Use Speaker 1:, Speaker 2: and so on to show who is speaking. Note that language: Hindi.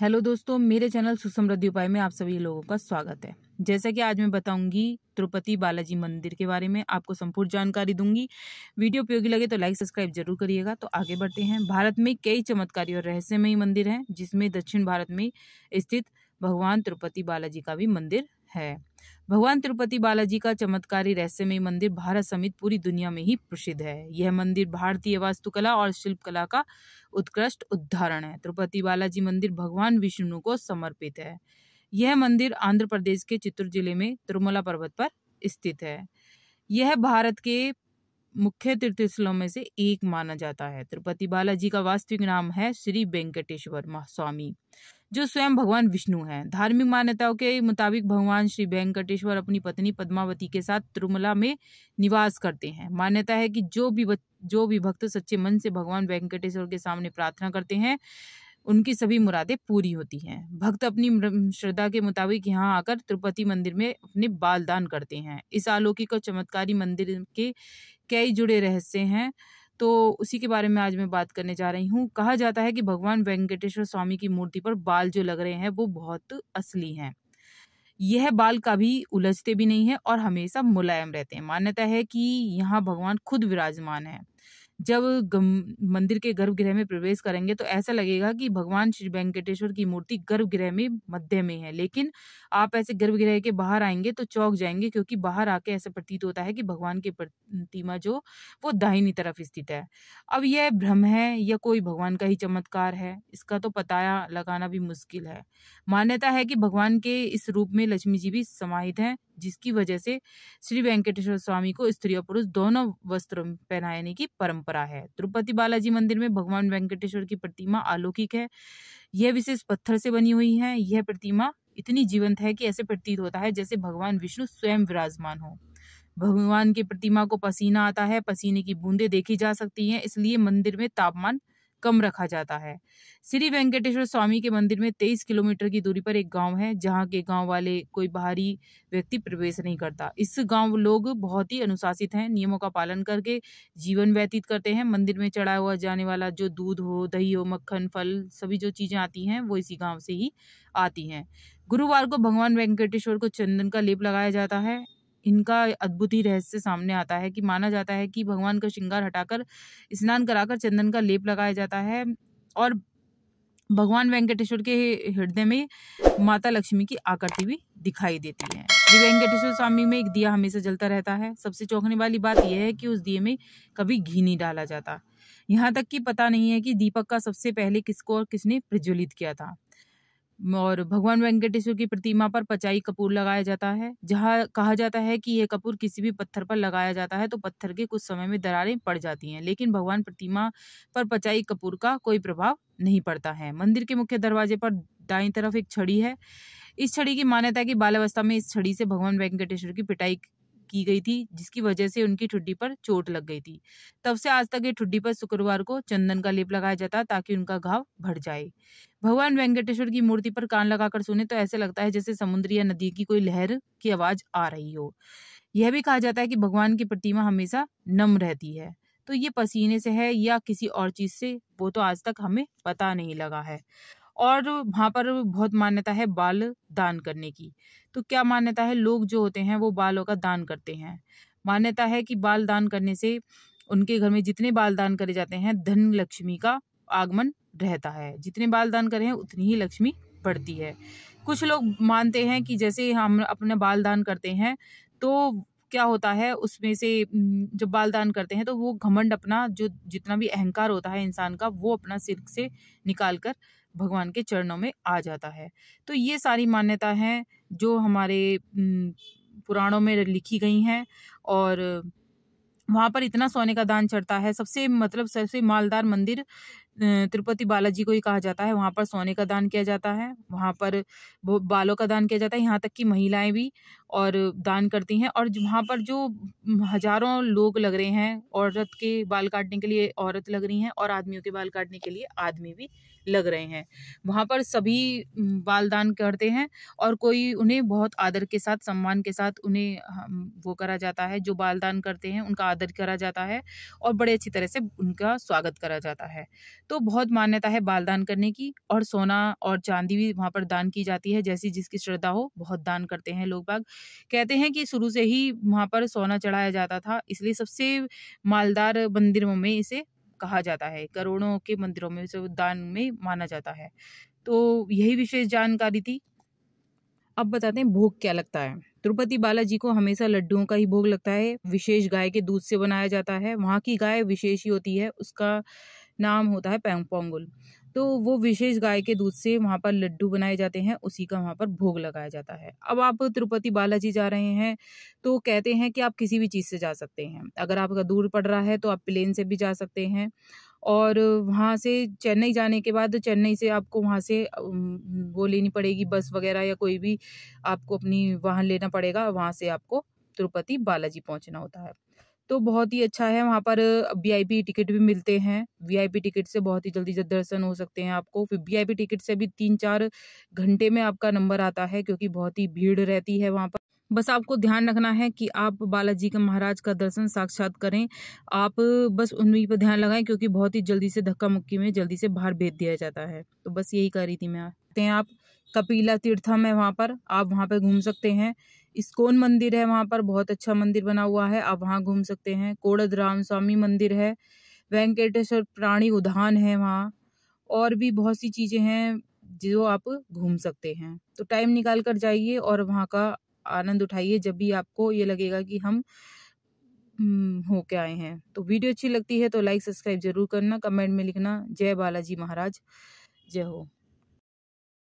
Speaker 1: हेलो दोस्तों मेरे चैनल सुसमृद्धि उपाय में आप सभी लोगों का स्वागत है जैसा कि आज मैं बताऊंगी तिरुपति बालाजी मंदिर के बारे में आपको संपूर्ण जानकारी दूंगी वीडियो उपयोगी लगे तो लाइक सब्सक्राइब जरूर करिएगा तो आगे बढ़ते हैं भारत में कई चमत्कारी और रहस्यमयी मंदिर हैं जिसमें दक्षिण भारत में स्थित भगवान तिरुपति बालाजी का भी मंदिर है भगवान तिरुपति बालाजी का चमत्कारी रहस्यमय मंदिर भारत समेत पूरी दुनिया में ही प्रसिद्ध है यह मंदिर भारतीय वास्तुकला और शिल्प कला का उत्कृष्ट उदाहरण है तिरुपति बालाजी मंदिर भगवान विष्णु को समर्पित है यह मंदिर आंध्र प्रदेश के चित्तूर जिले में तिरुमला पर्वत पर स्थित है यह भारत के मुख्य तीर्थस्थलों में से एक माना जाता है तिरुपति बालाजी का वास्तविक नाम है श्री वेंकटेश्वर स्वामी जो स्वयं भगवान विष्णु हैं धार्मिक मान्यताओं के मुताबिक भगवान श्री वेंकटेश्वर अपनी पत्नी पद्मावती के साथ तिरुमला में निवास करते हैं मान्यता है कि जो भी जो भी भक्त सच्चे मन से भगवान वेंकटेश्वर के सामने प्रार्थना करते हैं उनकी सभी मुरादें पूरी होती हैं भक्त अपनी श्रद्धा के मुताबिक यहाँ आकर तिरुपति मंदिर में अपने बाल दान करते हैं इस अलौकिक और चमत्कारी मंदिर के कई जुड़े रहस्य हैं तो उसी के बारे में आज मैं बात करने जा रही हूँ कहा जाता है कि भगवान वेंकटेश्वर स्वामी की मूर्ति पर बाल जो लग रहे हैं वो बहुत असली हैं यह बाल कभी उलझते भी नहीं है और हमेशा मुलायम रहते हैं मान्यता है कि यहाँ भगवान खुद विराजमान है जब मंदिर के गर्भगृह में प्रवेश करेंगे तो ऐसा लगेगा कि भगवान श्री वेंकटेश्वर की मूर्ति गर्भगृह में मध्य में है लेकिन आप ऐसे गर्भगृह के बाहर आएंगे तो चौक जाएंगे क्योंकि बाहर आके ऐसा प्रतीत होता है कि भगवान की प्रतिमा जो वो दाहिनी तरफ स्थित है अब यह भ्रम है या कोई भगवान का ही चमत्कार है इसका तो पता लगाना भी मुश्किल है मान्यता है कि भगवान के इस रूप में लक्ष्मी जी भी समाहित हैं जिसकी वजह से श्री वेंकटेश्वर स्वामी को स्त्री और पुरुष दोनों वस्त्र पहनाने की परंपरा है तिरुपति बालाजी मंदिर में भगवान वेंकटेश्वर की प्रतिमा अलौकिक है यह विशेष पत्थर से बनी हुई है यह प्रतिमा इतनी जीवंत है कि ऐसे प्रतीत होता है जैसे भगवान विष्णु स्वयं विराजमान हो भगवान की प्रतिमा को पसीना आता है पसीने की बूंदें देखी जा सकती हैं इसलिए मंदिर में तापमान कम रखा जाता है श्री वेंकटेश्वर स्वामी के मंदिर में तेईस किलोमीटर की दूरी पर एक गांव है जहां के गांव वाले कोई बाहरी व्यक्ति प्रवेश नहीं करता इस गांव लोग बहुत ही अनुशासित हैं नियमों का पालन करके जीवन व्यतीत करते हैं मंदिर में चढ़ा हुआ जाने वाला जो दूध हो दही हो मक्खन फल सभी जो चीज़ें आती हैं वो इसी गाँव से ही आती हैं गुरुवार को भगवान वेंकटेश्वर को चंदन का लेप लगाया जाता है इनका अद्भुत ही रहस्य सामने आता है कि माना जाता है कि भगवान का श्रृंगार हटाकर स्नान कराकर चंदन का लेप लगाया जाता है और भगवान वेंकटेश्वर के हृदय में माता लक्ष्मी की आकृति भी दिखाई देती है श्री वेंकटेश्वर स्वामी में एक दिया हमेशा जलता रहता है सबसे चौंकने वाली बात यह है कि उस दिए में कभी घी नहीं डाला जाता यहाँ तक कि पता नहीं है कि दीपक का सबसे पहले किसको और किसने प्रज्वलित किया था और भगवान वेंकटेश्वर की प्रतिमा पर पचाई कपूर लगाया जाता है जहाँ कहा जाता है कि यह कपूर किसी भी पत्थर पर लगाया जाता है तो पत्थर के कुछ समय में दरारें पड़ जाती हैं लेकिन भगवान प्रतिमा पर पचाई कपूर का कोई प्रभाव नहीं पड़ता है मंदिर के मुख्य दरवाजे पर दाई तरफ एक छड़ी है इस छड़ी की मान्यता है कि बाल्यावस्था में इस छड़ी से भगवान वेंकटेश्वर की पिटाई की गई थी जिसकी वजह से उनकी ठुड्डी पर चोट लग गई थी तब से आज तक ये ठुड्डी पर शुक्रवार को चंदन का लेप लगाया जाता ताकि उनका घाव भर जाए भगवान वेंकटेश्वर की मूर्ति पर कान लगाकर सुने तो ऐसे लगता है जैसे समुद्र या नदी की कोई लहर की आवाज आ रही हो यह भी कहा जाता है कि भगवान की प्रतिमा हमेशा नम रहती है तो ये पसीने से है या किसी और चीज़ से वो तो आज तक हमें पता नहीं लगा है और वहाँ पर बहुत मान्यता है बाल दान करने की तो क्या मान्यता है लोग जो होते हैं वो बालों का दान करते हैं मान्यता है कि बाल दान करने से उनके घर में जितने बाल दान करे जाते हैं धन लक्ष्मी का आगमन रहता है जितने बाल दान करें उतनी ही लक्ष्मी बढ़ती है कुछ लोग मानते हैं कि जैसे हम अपने बाल दान करते हैं तो क्या होता है उसमें से जब बालदान करते हैं तो वो घमंड अपना जो जितना भी अहंकार होता है इंसान का वो अपना सिर से निकाल कर भगवान के चरणों में आ जाता है तो ये सारी मान्यता हैं जो हमारे पुराणों में लिखी गई हैं और वहाँ पर इतना सोने का दान चढ़ता है सबसे मतलब सबसे मालदार मंदिर तिरुपति बालाजी को ही कहा जाता है वहाँ पर सोने का दान किया जाता है वहाँ पर बालों का दान किया जाता है यहाँ तक कि महिलाएं भी और दान करती हैं और वहाँ पर जो हजारों लोग लग रहे हैं औरत के बाल काटने के लिए औरत लग रही हैं और आदमियों के बाल काटने के लिए आदमी भी लग रहे हैं वहाँ पर सभी बाल दान करते हैं और कोई उन्हें बहुत आदर के साथ सम्मान के साथ उन्हें वो करा जाता है जो बाल दान करते हैं उनका आदर करा जाता है और बड़े अच्छी तरह से उनका स्वागत करा जाता है तो बहुत मान्यता है बाल दान करने की और सोना और चांदी भी वहाँ पर दान की जाती है जैसी जिसकी श्रद्धा हो बहुत दान करते हैं लोग बाग कहते हैं कि शुरू से ही वहाँ पर सोना चढ़ाया जाता था इसलिए सबसे मालदार मंदिरों में इसे कहा जाता है करोड़ों के मंदिरों में इसे दान में माना जाता है तो यही विशेष जानकारी थी अब बताते हैं भोग क्या लगता है तिरुपति बालाजी को हमेशा लड्डुओं का ही भोग लगता है विशेष गाय के दूध से बनाया जाता है वहाँ की गाय विशेष ही होती है उसका नाम होता है पैंग पोंगुल तो वो विशेष गाय के दूध से वहाँ पर लड्डू बनाए जाते हैं उसी का वहाँ पर भोग लगाया जाता है अब आप तिरुपति बालाजी जा रहे हैं तो कहते हैं कि आप किसी भी चीज़ से जा सकते हैं अगर आपका दूर पड़ रहा है तो आप प्लेन से भी जा सकते हैं और वहाँ से चेन्नई जाने के बाद चेन्नई से आपको वहाँ से वो लेनी पड़ेगी बस वगैरह या कोई भी आपको अपनी वाहन लेना पड़ेगा वहाँ से आपको तिरुपति बालाजी पहुँचना होता है तो बहुत ही अच्छा है वहाँ पर वी टिकट भी मिलते हैं वीआईपी टिकट से बहुत ही जल्दी दर्शन हो सकते हैं आपको फिर वी टिकट से भी तीन चार घंटे में आपका नंबर आता है क्योंकि बहुत ही भीड़ रहती है वहाँ पर बस आपको ध्यान रखना है कि आप बालाजी के महाराज का दर्शन साक्षात करें आप बस उन्हीं पर ध्यान लगाएं क्योंकि बहुत ही जल्दी से धक्का मुक्की में जल्दी से बाहर भेज दिया जाता है तो बस यही कह रही थी मैं आते हैं आप कपिला तीर्थम है वहाँ पर आप वहाँ पर घूम सकते हैं इस्कोन मंदिर है वहाँ पर बहुत अच्छा मंदिर बना हुआ है आप वहाँ घूम सकते हैं कोड़द राम स्वामी मंदिर है वेंकटेश्वर प्राणी उद्यान है वहाँ और भी बहुत सी चीज़ें हैं जो आप घूम सकते हैं तो टाइम निकाल कर जाइए और वहाँ का आनंद उठाइए जब भी आपको ये लगेगा कि हम हम्म, हो के आए हैं तो वीडियो अच्छी लगती है तो लाइक सब्सक्राइब जरूर करना कमेंट में लिखना जय बालाजी महाराज जय हो